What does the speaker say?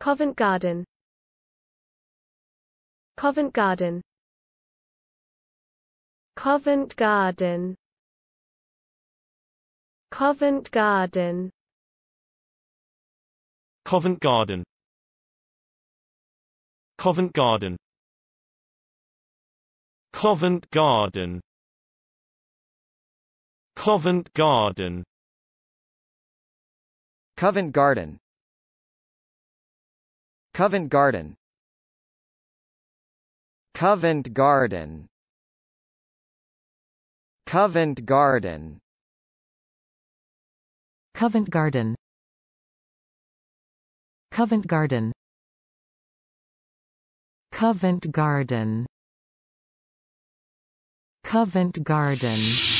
Covent Garden Covent Garden Covent Garden Covent Garden Covent Garden Covent Garden Covent Garden Covent Garden Covent Garden Covent Garden Covent Garden Covent Garden Covent Garden Covent Garden Covent Garden Covent Garden